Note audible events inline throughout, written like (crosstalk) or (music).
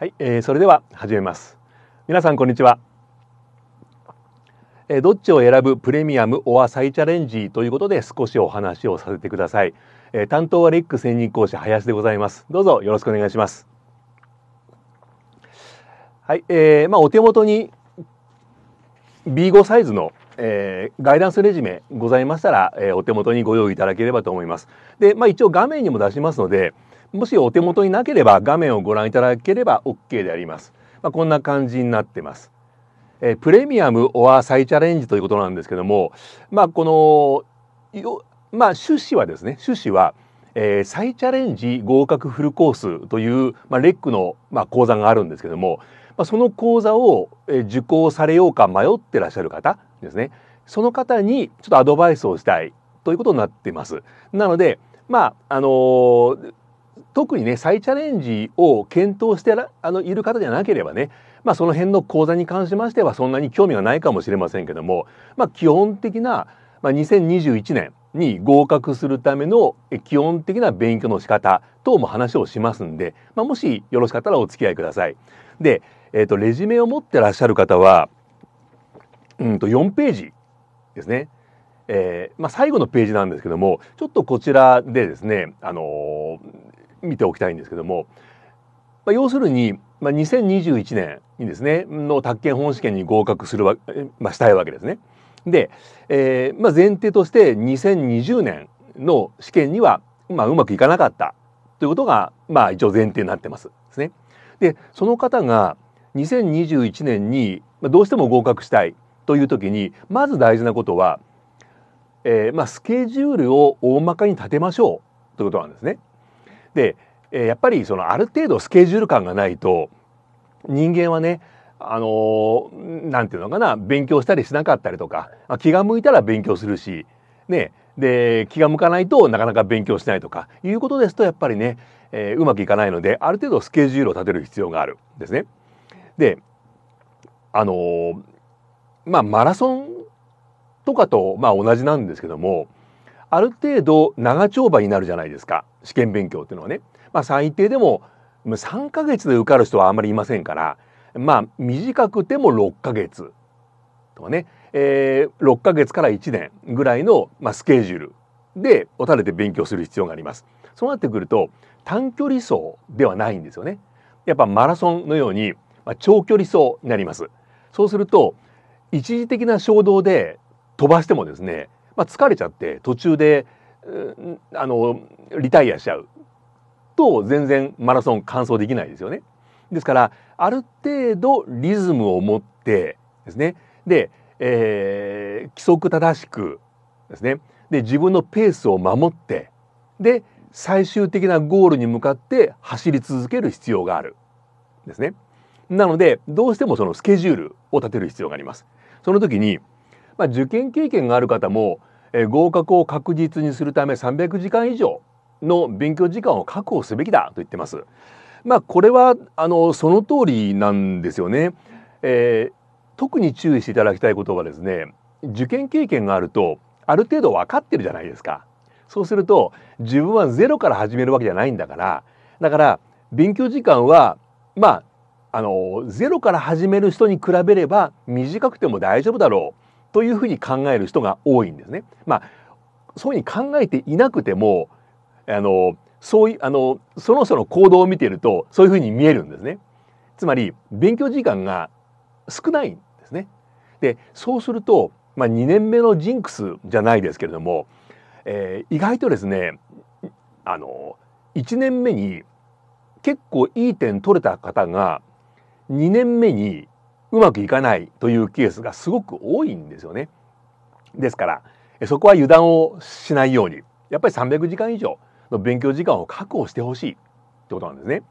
はい、えー、それでは始めます皆さんこんにちは、えー、どっちを選ぶプレミアムオア再チャレンジということで少しお話をさせてください、えー、担当はレック専任講師林でございますどうぞよろしくお願いしますはい、えー、まあお手元に B5 サイズのえー、ガイダンスレジュメございましたら、えー、お手元にご用意いただければと思います。で、まあ一応画面にも出しますので、もしお手元になければ画面をご覧いただければ OK であります。まあ、こんな感じになってます。えー、プレミアムオア再チャレンジということなんですけども、まあ、このよ、まあ、趣旨はですね趣旨は、えー、再チャレンジ合格フルコースという、まあ、レックの、まあ、講座があるんですけども、まあ、その講座を、えー、受講されようか迷ってらっしゃる方ですねその方にちょっとアドバイスをしたいということになってます。なのでまああのー、特にね再チャレンジを検討してあのいる方じゃなければね、まあ、その辺の講座に関しましてはそんなに興味がないかもしれませんけども、まあ、基本的な、まあ、2021年に合格するための基本的な勉強の仕方等も話をしますんで、まあ、もしよろしかったらお付き合いください。で、えーと、レジュメを持ってらっしゃる方は、うんと、と4ページですね、えーまあ、最後のページなんですけどもちょっとこちらでですね、あのー、見ておきたいんですけども、まあ、要するに、まあ、2021年にですねの宅建本試験に合格するわ、まあ、したいわけですね。で、えーまあ、前提として2020年の試験には、まあ、うまくいかなかったということが、まあ、一応前提になってますですね。でその方が2021年にどうしても合格したいという時にまず大事なことは、えーまあ、スケジュールを大まかに立てましょうということなんですね。で、えやっぱりそのある程度スケジュール感がないと人間はねあのー、なんていうのかな勉強したりしなかったりとか気が向いたら勉強するし、ね、で気が向かないとなかなか勉強しないとかいうことですとやっぱりね、えー、うまくいかないのである程度スケジュールを立てる必要があるんですね。であのー、まあマラソンとかと、まあ、同じなんですけどもある程度長丁場になるじゃないですか試験勉強っていうのはね。まあ、最低でも3ヶ月で受かる人はあまりいませんからまあ短くても6ヶ月とかね、えー、6ヶ月から1年ぐらいの、まあ、スケジュールでおたれて勉強する必要があります。そうなってくると短距離走ではないんですよね。やっぱマラソンのように、まあ、長距離走になります。そうすると一時的な衝動で飛ばしてもですねまあ、疲れちゃって途中で、あのリタイアしちゃうと全然マラソン完走できないですよね。ですからある程度リズムを持ってですねで、えー、規則正しくですねで自分のペースを守ってで最終的なゴールに向かって走り続ける必要があるですね。なのでどうしてもそのスケジュールを立てる必要があります。その時に、まあ、受験経験がある方もえ合格を確実にするため300時間以上の勉強時間を確保すべきだと言ってます。まあ、これはあのその通りなんですよね、えー、特に注意していただきたいことはですね受験経験があるとある程度分かってるじゃないですかそうすると自分はゼロから始めるわけじゃないんだからだから勉強時間はまああのゼロから始める人に比べれば短くても大丈夫だろうというふうに考える人が多いんですね。まあ、そういうふうに考えていなくてもあのそういうあのそろそろ行動を見てるとそういうふうに見えるんですね。つまり勉強時間が少ないんですね。でそうすると、まあ、2年目のジンクスじゃないですけれども、えー、意外とですねあの1年目に結構いい点取れた方が2年目にうまくいかないというケースがすごく多いんですよね。ですからそこは油断をしないようにやっぱり300時間以上の勉強時間を確保してほしいってことなんですね。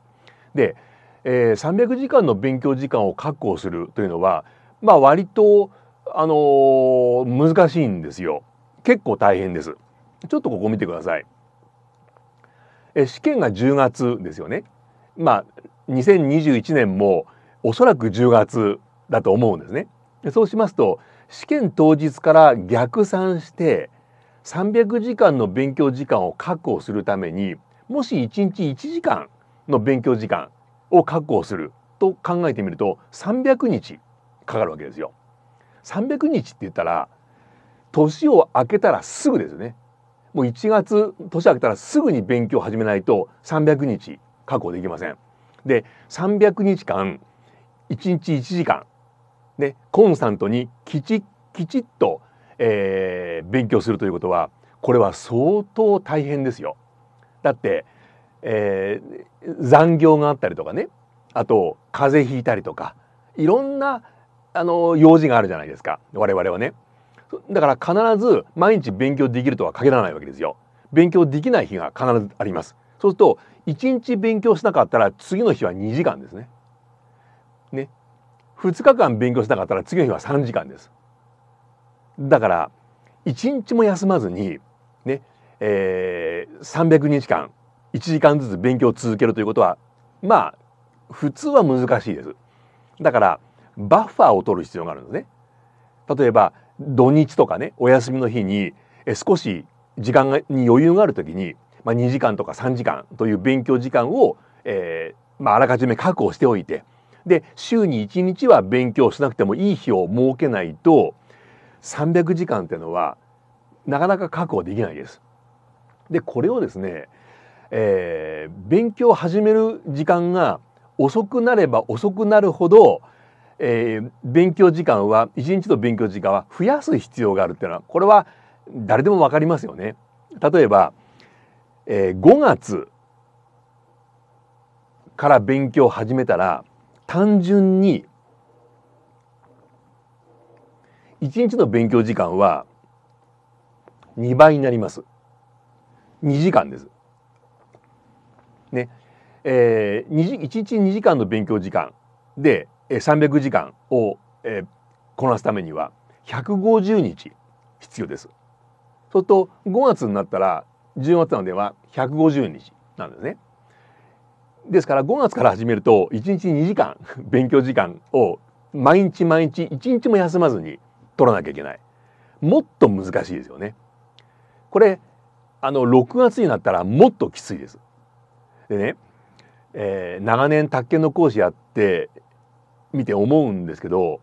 で、えー、300時間の勉強時間を確保するというのはまあ割とあのー、難しいんですよ。結構大変です。ちょっとここ見てください。え試験が10月ですよね。まあ2021年もおそらく10月だと思うんですね。そうしますと試験当日から逆算して300時間の勉強時間を確保するためにもし1日1時間の勉強時間を確保すると考えてみると300日かかるわけですよ。300日って言ったら年を明けたらすぐですね。もう1月年明けたらすぐに勉強を始めないと300日確保できません。で300日間1日1時間でコンスタントにきちきちっと、えー、勉強するということはこれは相当大変ですよ。だって、えー、残業があったりとかねあと風邪ひいたりとかいろんなあの用事があるじゃないですか我々はね。だから必ず毎日勉強できるとは限らないわけですよ。勉強できない日が必ずあります。そうすると1日勉強しなかったら次の日は2時間ですね。2日間勉強しなかったら次の日は3時間です。だから1日も休まずにね、えー、300日間1時間ずつ勉強を続けるということはまあ普通は難しいです。だからバッファーを取る必要があるんですね。例えば土日とかねお休みの日に少し時間に余裕があるときに、まあ、2時間とか3時間という勉強時間を、えーまあ、あらかじめ確保しておいてで週に1日は勉強しなくてもいい日を設けないと300時間っていうのはなかなか確保できないです。でこれをですね、えー、勉強を始める時間が遅くなれば遅くなるほど、えー、勉強時間は1日の勉強時間は増やす必要があるっていうのはこれは誰でも分かりますよね。例えば、えー、5月から勉強を始めたら単純に1日の勉強時間は2倍になります2時間ですねえー、1日2時間の勉強時間で300時間を、えー、こなすためには150日必要です。そうすると5月になったら10月なのでは150日なんですね。ですから5月から始めると1日2時間 (laughs) 勉強時間を毎日毎日1日も休まずに取らなきゃいけないもっと難しいですよねこれあの6月になったらもっときついですでね、えー、長年卓研の講師やってみて思うんですけど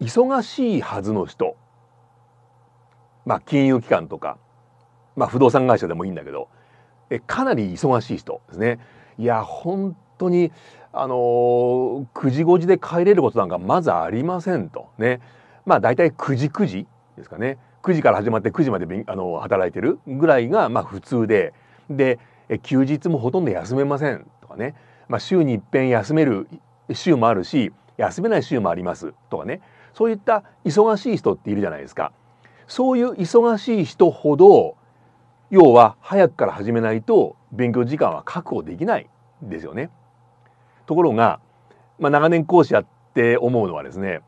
忙しいはずの人まあ金融機関とか、まあ、不動産会社でもいいんだけどえかなり忙しい人ですね。いや本当にあのー、9時5時で帰れることなんかまずありませんとね。まあ大体9時9時ですかね。9時から始まって9時まであの働いてるぐらいがまあ普通でで休日もほとんど休めませんとかね、まあ、週に一遍休める週もあるし休めない週もありますとかねそういった忙しい人っているじゃないですか。そういう忙しい人ほど要は早くから始めないと勉強時間は確保できないんですよね。ところが、まあ、長年講師やって思うのはですね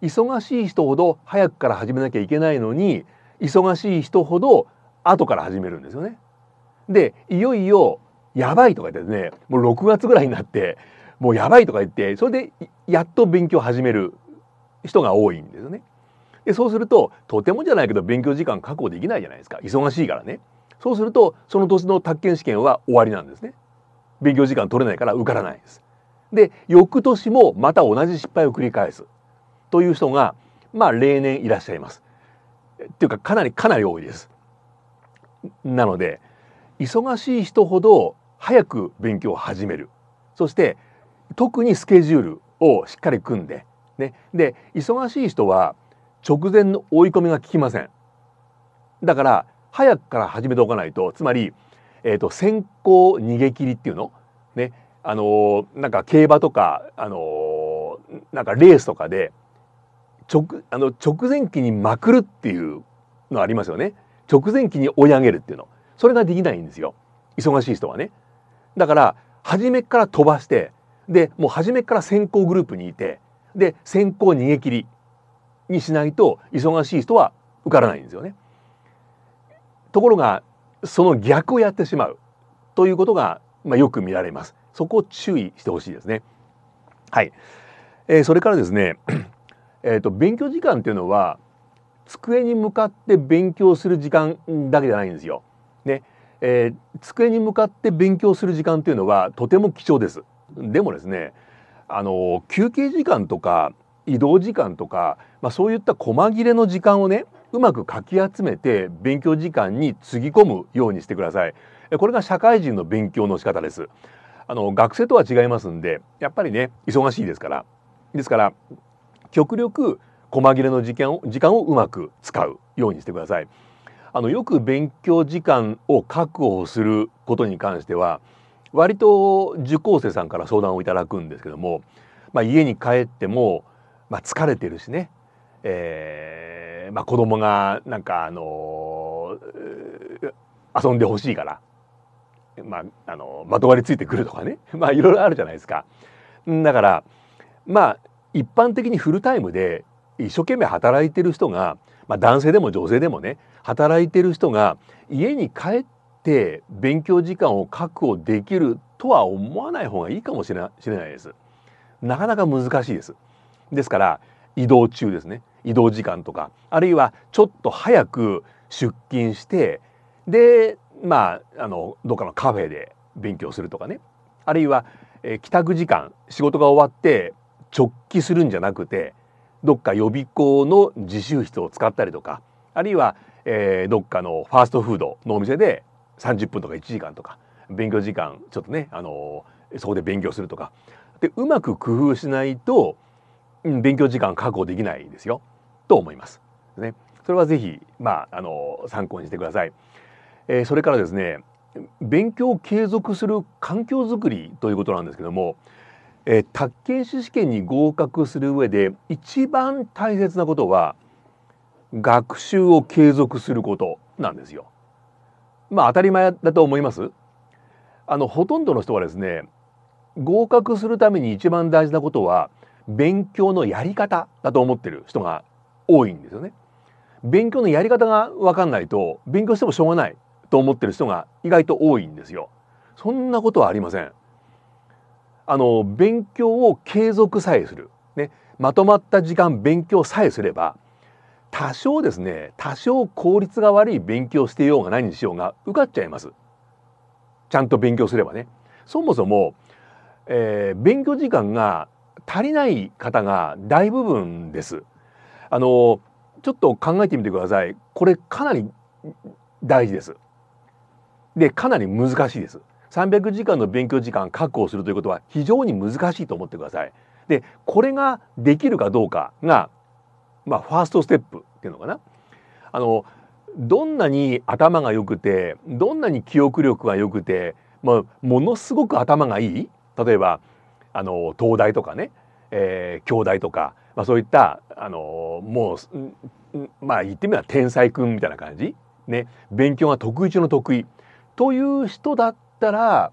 忙しい人ほど早くから始めなきゃいけないのに忙しい人ほど後から始めるんですよね。でいよいよやばいとか言ってですねもう6月ぐらいになってもうやばいとか言ってそれでやっと勉強始める人が多いんですよね。でそうするととてもじゃないけど勉強時間確保できないじゃないですか忙しいからね。そうするとその年の宅建試験は終わりなんですね勉強時間取れないから受からないですで翌年もまた同じ失敗を繰り返すという人がまあ例年いらっしゃいますっていうかかなりかなり多いですなので忙しい人ほど早く勉強を始めるそして特にスケジュールをしっかり組んで、ね、で忙しい人は直前の追い込みが効きませんだから早くから始めておかないとつまり、えーと、先行逃げ切りっていうのねあのー、なんか競馬とか、あのー、なんかレースとかで直あの直前期にまくるっていうのありますよね直前期に追い上げるっていうのそれができないんですよ忙しい人はねだから初めから飛ばしてでもう初めから先行グループにいてで先行逃げ切りにしないと忙しい人は受からないんですよね。ところがその逆をやってしまうということが、まあ、よく見られます。そこを注意してほしいですね。はい、えー、それからですね、(clears throat) えーと、勉強時間っていうのは机に向かって勉強する時間だけじゃないんですよ。ねえー、机に向かって勉強する時間というのはとても貴重です。でもですねあの休憩時間とか移動時間とか、まあ、そういった細切れの時間をねうまくかき集めて勉強時間につぎ込むようにしてください。これが社会人の勉強の仕方です。あの学生とは違いますんでやっぱりね忙しいですから。ですから極力細切れの時間を時間をうまく使うようにしてください。あのよく勉強時間を確保することに関しては割と受講生さんから相談をいただくんですけども、まあ、家に帰っても、まあ、疲れてるしね、えーーまあ、子供がなんかあのー、遊んでほしいから、まあ、あのまとわりついてくるとかね (laughs) まあいろいろあるじゃないですか。だからまあ一般的にフルタイムで一生懸命働いてる人が、まあ、男性でも女性でもね働いてる人が家に帰って勉強時間を確保できるとは思わない方がいいかもしれないです。なかなか難しいです。ですから移動中ですね移動時間とかあるいはちょっと早く出勤してでまああのどっかのカフェで勉強するとかねあるいは、えー、帰宅時間仕事が終わって直帰するんじゃなくてどっか予備校の自習室を使ったりとかあるいは、えー、どっかのファーストフードのお店で30分とか1時間とか勉強時間ちょっとね、あのー、そこで勉強するとかでうまく工夫しないと、うん、勉強時間確保できないですよ。と思います。ね、それはぜひ、まあ、あの参考にしてください。えー、それからですね勉強を継続する環境づくりということなんですけども、えー、宅建士試験に合格する上で一番大切なことは学習を継続することなんですよ。まあ当たり前だと思います。あのほとんどの人はですね合格するために一番大事なことは勉強のやり方だと思ってる人が多いんですよね。勉強のやり方が分かんないと勉強してもしょうがないと思ってる人が意外と多いんですよ。そんなことはありません。あの勉強を継続さえする、ね、まとまった時間勉強さえすれば多少ですね多少効率が悪い勉強してようが何にしようが受かっちゃいます。ちゃんと勉強すればね。そもそも、えー、勉強時間が足りない方が大部分です。あのちょっと考えてみてくださいこれかなり大事ですでかなり難しいです300時間の勉強時間確保するということは非常に難しいと思ってくださいでこれができるかどうかがまあファーストステップっていうのかなあのどんなに頭が良くてどんなに記憶力が良くて、まあ、ものすごく頭がいい例えばあの東大とかね、えー、京大とかまあ、そういったあのもうまあ言ってみれば天才くんみたいな感じ、ね、勉強が得意中の得意という人だったら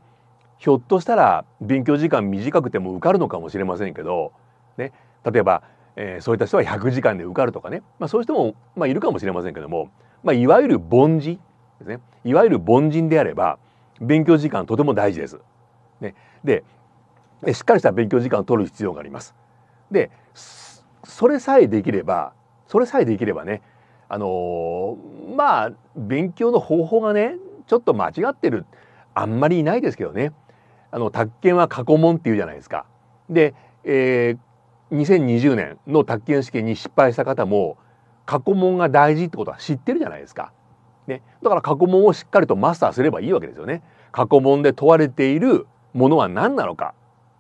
ひょっとしたら勉強時間短くても受かるのかもしれませんけど、ね、例えば、えー、そういった人は100時間で受かるとかね、まあ、そういう人も、まあ、いるかもしれませんけども、まあ、いわゆる凡人ですねいわゆる凡人であれば勉強時間とても大事です。ね、でしっかりした勉強時間を取る必要があります。でそれさえできればそれさえできればねあのー、まあ勉強の方法がねちょっと間違ってるあんまりいないですけどねあの宅建は過去問っていうじゃないですか。で、えー、2020年の宅建試験に失敗した方も過去問が大事ってことは知ってるじゃないですか。ね、だから過去問をしっかりとマスターすればいいわけですよね。過去問で問われているものは何なのか、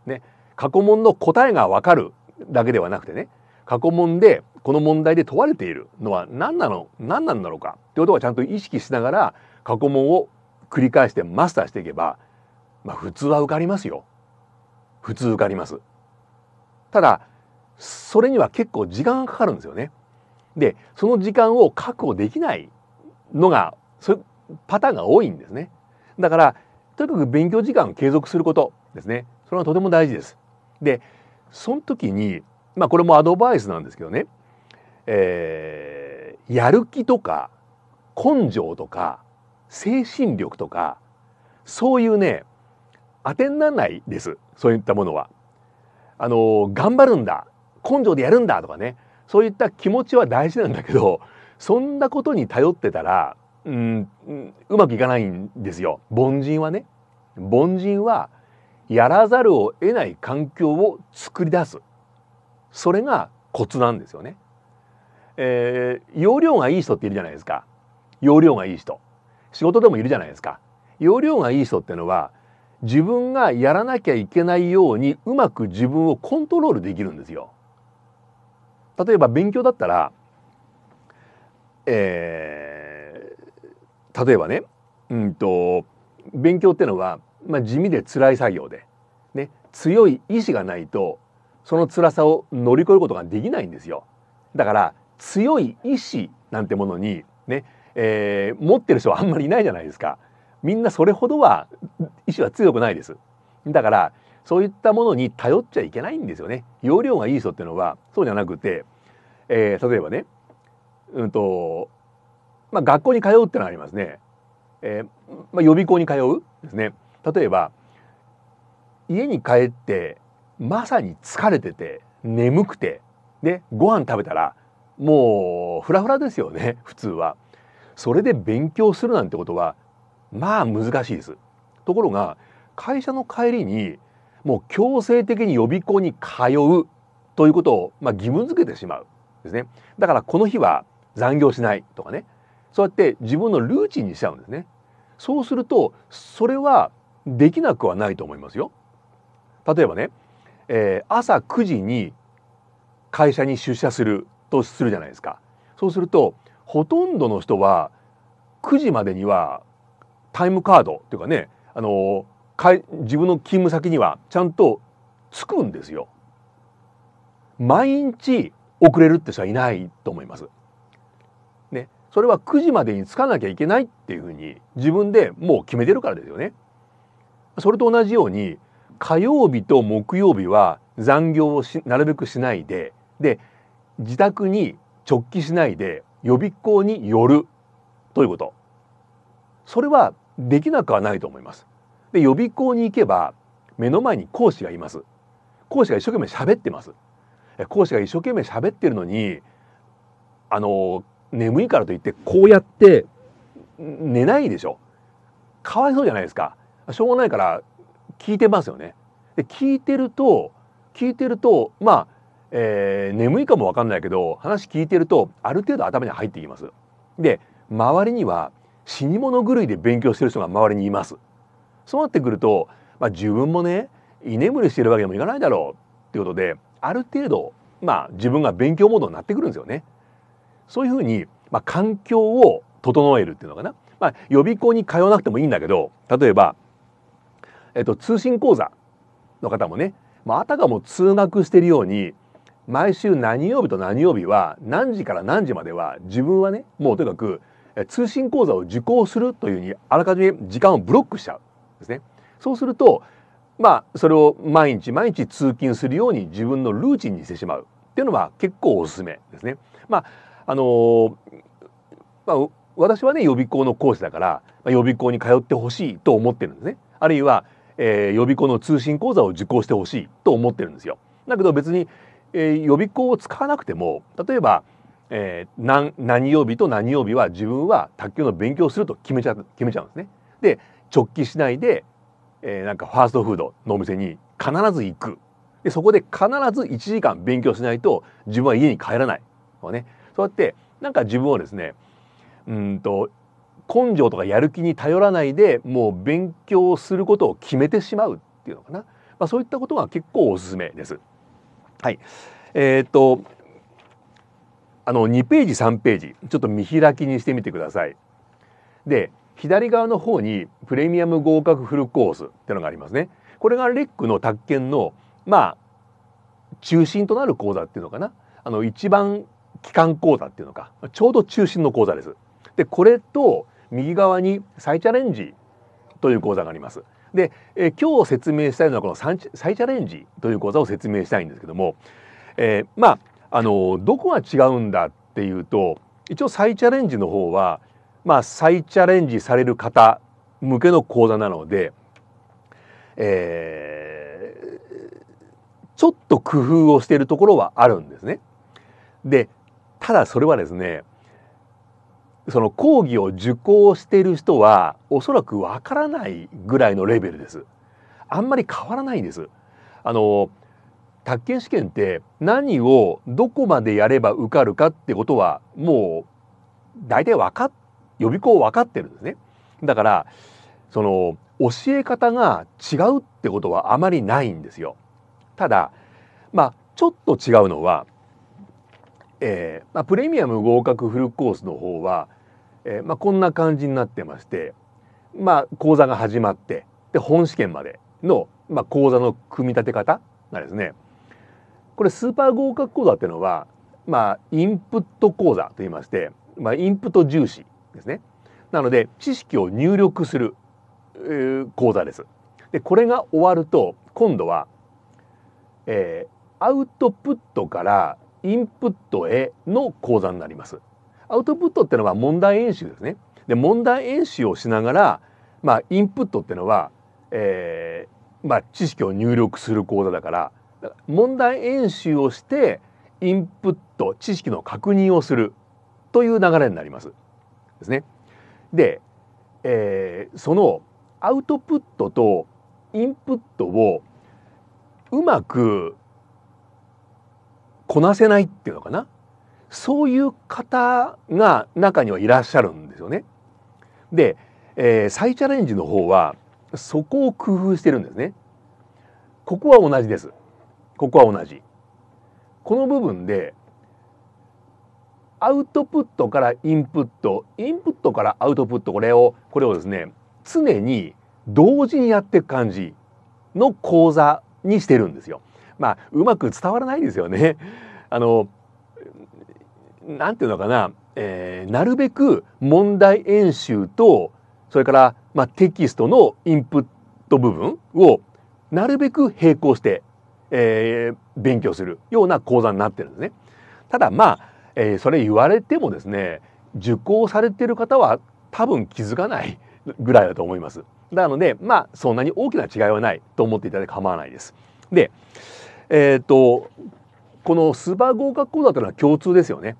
ね、過去問の答えが分かるだけではなくてね過去問でこの問題で問われているのは何なの何なんだろうかってことはちゃんと意識しながら過去問を繰り返してマスターしていけば、まあ、普通は受かりますよ。普通受かります。ただそれには結構時間がかかるんですよね。でその時間を確保できないのがそういうパターンが多いんですね。だからとにかく勉強時間を継続することですね。それはとても大事です。でその時にまあこれもアドバイスなんですけどね、えー、やる気とか根性とか精神力とかそういうね当てにならないですそういったものは。あの頑張るんだ根性でやるんだとかねそういった気持ちは大事なんだけどそんなことに頼ってたらうんうまくいかないんですよ凡人はね。凡人はやらざるを得ない環境を作り出すそれがコツなんですよね。えー、容量がいい人っているじゃないですか容量がいい人仕事でもいるじゃないですか容量がいい人ってのは自分がやらなきゃいけないようにうまく自分をコントロールできるんですよ。例えば勉強だったら、えー、例えばね、うんと、と勉強ってのはまあ、地味で辛い作業で、ね、強い意志がないとその辛さを乗り越えることができないんですよ。だから強い意志なんてものにね、えー、持ってる人はあんまりいないじゃないですか。みんなそれほどは意志は強くないです。だからそういったものに頼っちゃいけないんですよね。容量がいい人っていうのはそうじゃなくて、えー、例えばね、うんとまあ、学校に通うってのはありますね。えーまあ、予備校に通うですね。例えば家に帰ってまさに疲れてて眠くてでご飯食べたらもうフラフラですよね (laughs) 普通は。それで勉強するなんてことはまあ難しいです。ところが会社の帰りにもう強制的に予備校に通うということを、まあ、義務付けてしまうですね。だからこの日は残業しないとかねそうやって自分のルーチンにしちゃうんですね。そうするとそれはできなくはないと思いますよ。例えばね、えー、朝9時に会社に出社するとするじゃないですか。そうするとほとんどの人は9時までにはタイムカードっていうかね、あのー、自分の勤務先にはちゃんとつくんですよ。毎日遅れるって人はいないと思います。ね、それは9時までに着かなきゃいけないっていうふうに自分でもう決めてるからですよね。それと同じように火曜日と木曜日は残業をしなるべくしないでで自宅に直帰しないで予備校に寄るということそれはできなくはないと思います。で予備校に行けば目の前に講師がいます。講師が一生懸命喋ってます。講師が一生懸命喋ってるのにあの眠いからといってこうやって寝ないでしょ。かわいそうじゃないですか。しょうがないから聞いてますよね。で聞いてると聞いてるとまあ、えー、眠いかも分かんないけど話聞いてるとある程度頭に入ってきます。で周りには死に物狂いで勉強してる人が周りにいます。そうなってくると、まあ、自分もね居眠りしてるわけにもいかないだろうっていうことである程度、まあ、自分が勉強モードになってくるんですよね。そういうふうに、まあ、環境を整えるっていうのかな、まあ、予備校に通わなくてもいいんだけど例えばえっと、通信講座の方もね、まあ、あたかも通学しているように毎週何曜日と何曜日は何時から何時までは自分はねもうとにかく通信講座を受講するというふうにあらかじめ時間をブロックしちゃうんですね。そうするとまあそれを毎日毎日通勤するように自分のルーチンにしてしまうっていうのは結構おすすめですね。まああのー、まあ、私はね予備校の講師だから予備校に通ってほしいと思ってるんですね。あるいはえー、予備校の通信講座を受講してほしいと思ってるんですよ。だけど別に、えー、予備校を使わなくても例えば、えー、何何曜日と何曜日は自分は卓球の勉強をすると決めちゃ決めちゃうんですね。で直帰しないで、えー、なんかファーストフードのお店に必ず行くでそこで必ず1時間勉強しないと自分は家に帰らない、そうやってなんか自分をですねうんと根性とかやる気に頼らないでもう勉強することを決めてしまうっていうのかな、まあ、そういったことが結構おすすめです。はい、えー、っとあの2ページ3ページちょっと見開きにしてみてください。で左側の方にプレミアム合格フルコースっていうのがありますね。これがレックの宅建のまあ中心となる講座っていうのかなあの一番基幹講座っていうのかちょうど中心の講座です。でこれと右側に再チャレンジという講座があります。で、え今日説明したいのはこの再チャレンジという講座を説明したいんですけども、えー、まああのどこが違うんだっていうと一応再チャレンジの方は、まあ、再チャレンジされる方向けの講座なので、えー、ちょっと工夫をしているところはあるんですね。でただそれはですねその講義を受講している人はおそらくわからないぐらいのレベルです。あんまり変わらないんです。あの宅建試験って何をどこまでやれば受かるかってことはもう大体分かっ予備校分かってるんですね。だからその教え方が違うってことはあまりないんですよ。ただまあちょっと違うのは、えーまあ、プレミアム合格フルコースの方はえー、まあ、こんな感じになってまして、まあ、講座が始まってで本試験までの、まあ、講座の組み立て方がですねこれスーパー合格講座っていうのは、まあ、インプット講座といいまして、まあ、インプット重視ですね。なので知識を入力する、えー、講座です。でこれが終わると今度は、えー、アウトプットからインプットへの講座になります。アウトプットっていうのは問題演習ですね。で問題演習をしながら、まあ、インプットっていうのは、えーまあ、知識を入力する講座だから問題演習をしてインプット知識の確認をするという流れになります。ですね。で、えー、そのアウトプットとインプットをうまくこなせないっていうのかなそういう方が中にはいらっしゃるんですよね。で、えー、再チャレンジの方はそこを工夫してるんですね。ここは同じです。ここは同じ。この部分でアウトプットからインプットインプットからアウトプットこれをこれをですね常に同時にやっていく感じの講座にしてるんですよ。まあうまく伝わらないですよね。あのなんていうのかな、えー、なるべく問題演習とそれから、まあ、テキストのインプット部分をなるべく並行して、えー、勉強するような講座になってるんですね。ただまあ、えー、それ言われてもですね受講されてる方は多分気づかない (laughs) ぐらいだと思います。なのでまあそんなに大きな違いはないと思っていただいて構わないです。でえっ、とこのスーパー合格講座というのは共通ですよね。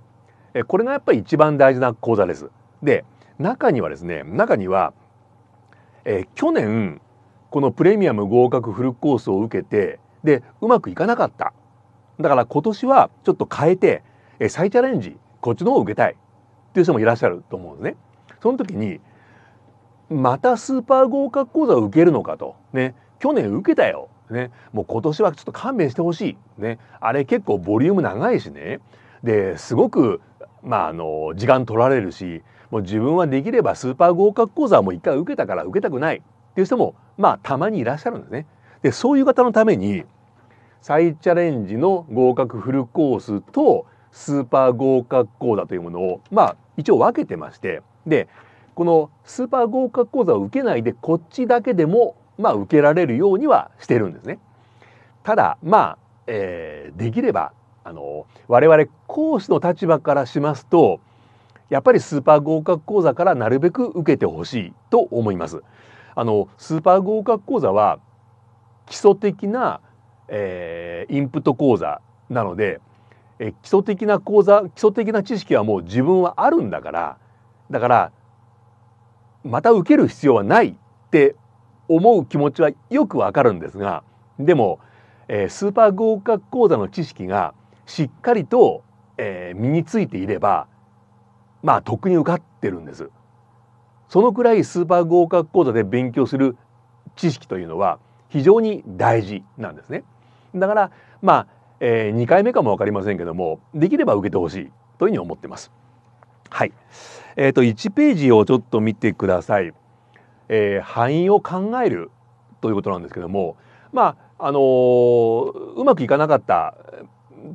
これがやっぱり一番大事な講座です。で中にはですね中には、えー、去年このプレミアム合格フルコースを受けてでうまくいかなかっただから今年はちょっと変えて、えー、再チャレンジこっちの方を受けたいっていう人もいらっしゃると思うんですね。その時にまたスーパー合格講座を受けるのかとね去年受けたよ、ね、もう今年はちょっと勘弁してほしい、ね、あれ結構ボリューム長いしねですごくまあ、あの時間取られるしもう自分はできればスーパー合格講座はもう一回受けたから受けたくないっていう人もまあたまにいらっしゃるんですね。でそういう方のために再チャレンジの合格フルコースとスーパー合格講座というものをまあ一応分けてましてでこのスーパー合格講座を受けないでこっちだけでもまあ受けられるようにはしてるんですね。ただまあ、えー、できればあの我々講師の立場からしますとやっぱりスーパー合格講座からなるべく受けてほしいと思います。あのスーパー合格講座は基礎的な、えー、インプット講座なので、え基礎的な講座基礎的な知識はもう自分はあるんだからだからまた受ける必要はないって思う気持ちはよくわかるんですがでも、えー、スーパー合格講座の知識がしっかりと、えー、身についていればまあとっくに受かってるんです。そのくらいスーパー合格講座で勉強する知識というのは非常に大事なんですね。だからまあ、えー、2回目かも分かりませんけどもできれば受けてほしいというふうに思ってます。はい、えーと、と1ページをちょっと見てください。えー、範囲を考えるということなんですけどもまああのー、うまくいかなかった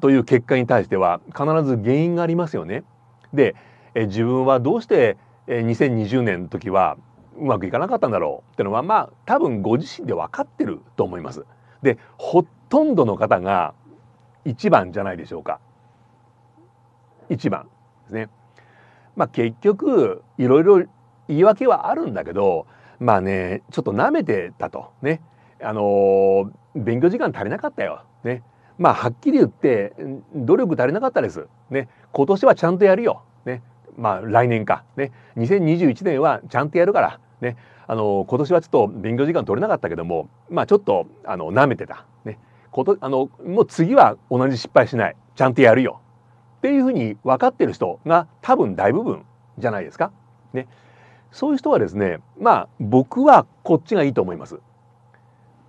という結果に対しては必ず原因がありますよね。で、え自分はどうしてえ2020年の時はうまくいかなかったんだろうっていうのはまあ多分ご自身で分かってると思います。でほとんどの方が一番じゃないでしょうか。一番ですね。まあ結局いろいろ言い訳はあるんだけどまあねちょっと舐めてたとねあのー、勉強時間足りなかったよねまあはっきり言って努力足りなかったです。ね、今年はちゃんとやるよ。ね、まあ来年か。ね、2021年はちゃんとやるから。ね、あの今年はちょっと勉強時間取れなかったけども、まあちょっとあの舐めてた。ね、ことあのもう次は同じ失敗しない。ちゃんとやるよ。っていうふうに分かってる人が多分大部分じゃないですか。ね、そういう人はですね、まあ僕はこっちがいいと思います。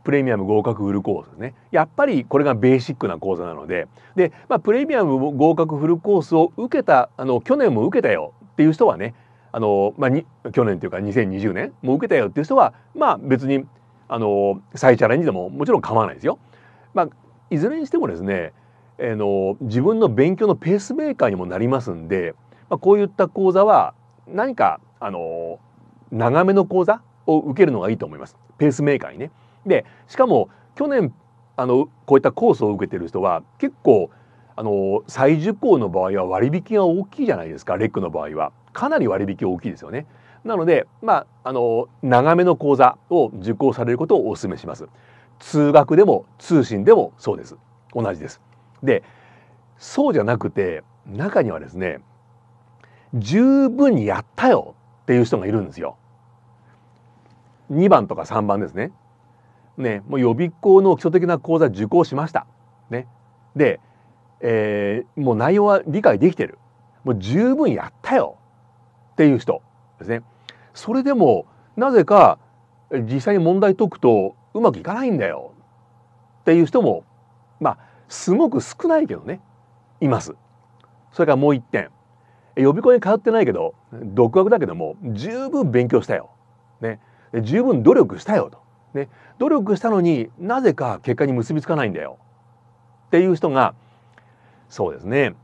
プレミアム合格フルコースですねやっぱりこれがベーシックな講座なのでで、まあ、プレミアム合格フルコースを受けたあの去年も受けたよっていう人はねあの、まあに、去年というか2020年も受けたよっていう人はまあ別にあの再チャレンジでももちろん構わないですよ。まあ、いずれにしてもですね、えー、の自分の勉強のペースメーカーにもなりますんで、まあ、こういった講座は何かあの長めの講座を受けるのがいいと思います。ペースメーカーにね。でしかも去年あのこういったコースを受けてる人は結構あの再受講の場合は割引が大きいじゃないですかレックの場合はかなり割引大きいですよねなのでまああの長めの講座を受講されることをお勧めします通学でも通信でもそうです同じですでそうじゃなくて中にはですね十分にやったよっていう人がいるんですよ2番とか3番ですねね、もう予備校の基礎的な講座受講しました。ね、で、えー、もう内容は理解できてる。もう十分やったよっていう人ですね。それでもなぜか実際に問題解くとうまくいかないんだよっていう人もまあすごく少ないけどねいます。それからもう一点予備校に通ってないけど独学だけども十分勉強したよ、ね、十分努力したよとね、努力したのになぜか結果に結びつかないんだよっていう人がそうですね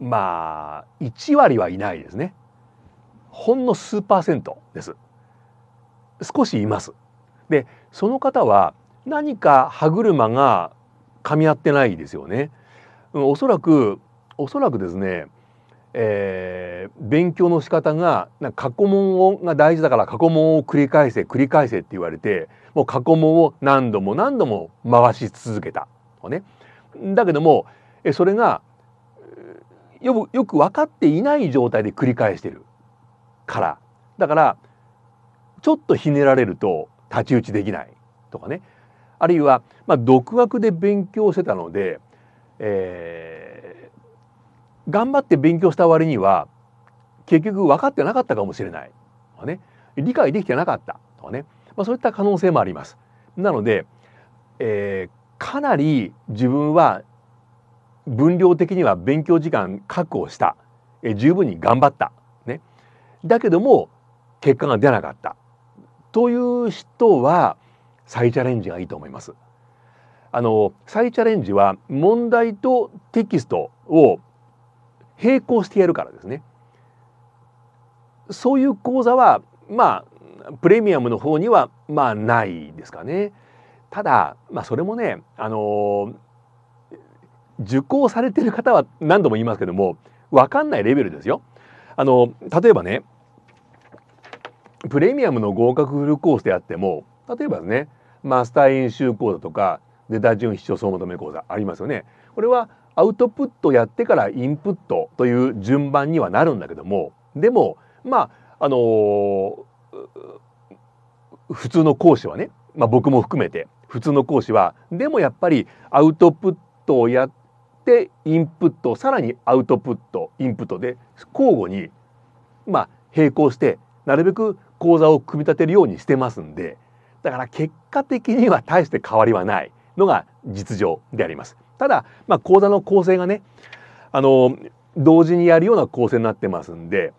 まあ1割はいないですねほんの数パーセントです少しいますでその方は何か歯車が噛み合ってないですよねおそらくおそらくですねえー、勉強の仕方がなんか過去問をが大事だから過去問を繰り返せ繰り返せって言われてもう過去問を何度も何度も回し続けた。ね、だけどもそれがよよく分かっていない状態で繰り返してるからだからちょっとひねられると太刀打ちできないとかねあるいは、まあ、独学で勉強してたので、えー頑張って勉強した割には結局分かってなかったかもしれないとかね理解できてなかったとかね、まあ、そういった可能性もあります。なので、えー、かなり自分は分量的には勉強時間確保した、えー、十分に頑張った、ね、だけども結果が出なかったという人は再チャレンジがいいと思います。あの再チャレンジは問題とテキストを並行してやるからですね。そういう講座はまあプレミアムの方にはまあないですかね。ただ、まあ、それもね、あのー、受講されてる方は何度も言いますけども分かんないレベルですよ。あの例えばねプレミアムの合格フルコースであっても例えばですねマスター演習講座とか出田順秘書総まとめ講座ありますよね。これはアウトプットやってからインプットという順番にはなるんだけどもでもまああのー、普通の講師はね、まあ、僕も含めて普通の講師はでもやっぱりアウトプットをやってインプットさらにアウトプットインプットで交互にまあ並行してなるべく講座を組み立てるようにしてますんでだから結果的には大して変わりはないのが実情であります。ただ、まあ、講座の構成がねあの同時にやるような構成になってますんで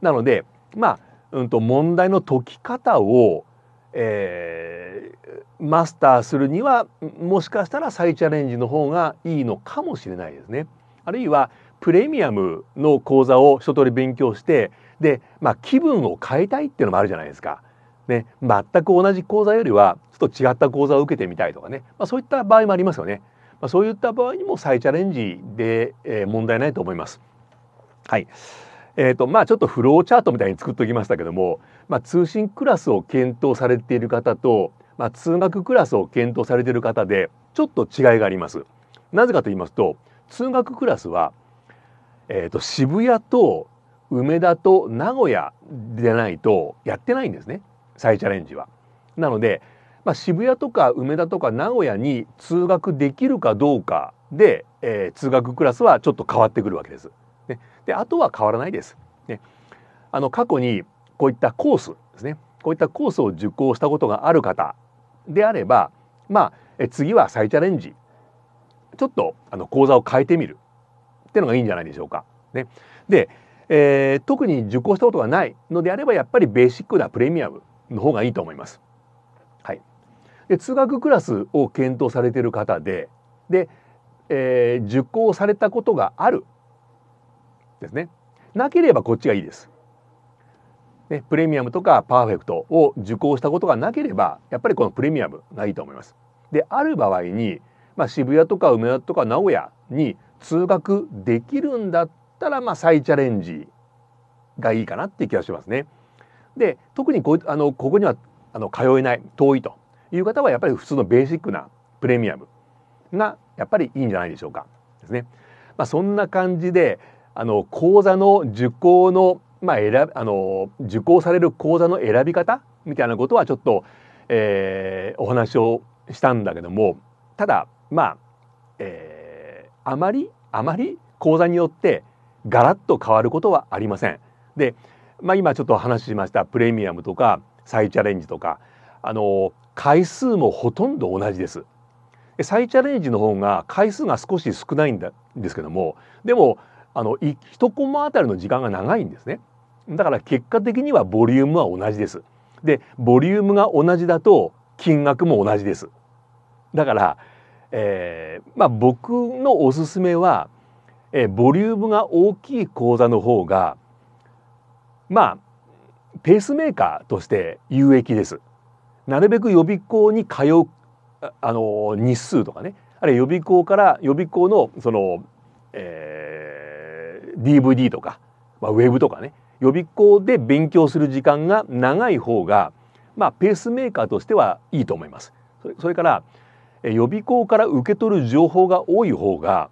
なのでまあ、うん、と問題の解き方を、えー、マスターするにはもしかしたら再チャレンジの方がいいのかもしれないですね。あるいはプレミアムの講座を一通り勉強してで、まあ、気分を変えたいっていうのもあるじゃないですか。ね、全く同じ講座よりはちょっと違った講座を受けてみたいとかね、まあ、そういった場合もありますよね。まあ、そういった場合にも再チャレンジで、えー、問題ないと思います。はいえーとまあ、ちょっとフローチャートみたいに作っておきましたけども、まあ、通信クラスを検討されている方と、まあ、通学クラスを検討されている方でちょっと違いがあります。なぜかと言いますと通学クラスは、えーと渋谷と梅田と名古屋でないとやってないんですね再チャレンジは。なのでまあ、渋谷とか梅田とか名古屋に通学できるかどうかで、えー、通学クラスはちょっと変わってくるわけです。ね、であとは変わらないです。ね、あの過去にこういったコースですねこういったコースを受講したことがある方であれば、まあ、次は再チャレンジちょっとあの講座を変えてみるってのがいいんじゃないでしょうか。ね、で、えー、特に受講したことがないのであればやっぱりベーシックなプレミアムの方がいいと思います。で通学クラスを検討されている方でで、えー、受講されたことがあるですねなければこっちがいいです。ね、プレミアムとかパーフェクトを受講したことがなければやっぱりこのプレミアムがいいと思います。である場合に、まあ、渋谷とか梅田とか名古屋に通学できるんだったら、まあ、再チャレンジがいいかなって気がしますね。で特にこあのここにはあの通えない遠いという方はやっぱり普通のベーシックなプレミアムがやっぱりいいんじゃないでしょうかですね。まあ、そんな感じであの講座の受講の,、まあ、選あの受講される講座の選び方みたいなことはちょっと、えー、お話をしたんだけどもただまあ、えー、あまりあまり講座によってガラッと変わることはありません。で、まあ、今ちょっと話しましたプレミアムとか再チャレンジとかあの回数もほとんど同じです。再チャレンジの方が回数が少し少ないんだですけどもでもあの1コマあたりの時間が長いんですねだから結果的にはボリュームは同じですでボリュームが同じだと金額も同じですだから、えー、まあ、僕のおすすめは、えー、ボリュームが大きい講座の方がまあペースメーカーとして有益ですなるべく予備校に通うあの日数とかねあるいは予備校から予備校のその、えー、DVD とか、まあ、ウェブとかね予備校で勉強する時間が長い方が、まあ、ペースメーカーとしてはいいと思います。それから予備校から受け取る情報が多い方が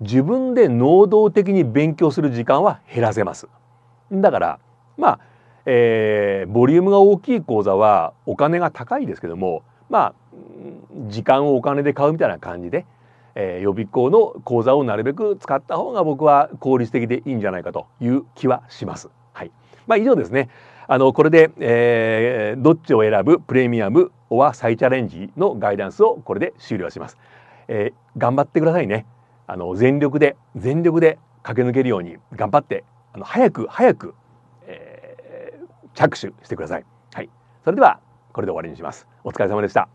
自分で能動的に勉強する時間は減らせます。だからまあえー、ボリュームが大きい口座はお金が高いですけどもまあ時間をお金で買うみたいな感じで、えー、予備校の口座をなるべく使った方が僕は効率的でいいんじゃないかという気はします。はいまあ、以上ですねあのこれで、えー、どっちを選ぶプレミアムオア再チャレンジのガイダンスをこれで終了します。え頑張ってくださいね。あの全力で全力で駆け抜けるように頑張ってあの早く早く着手してください。はい、それではこれで終わりにします。お疲れ様でした。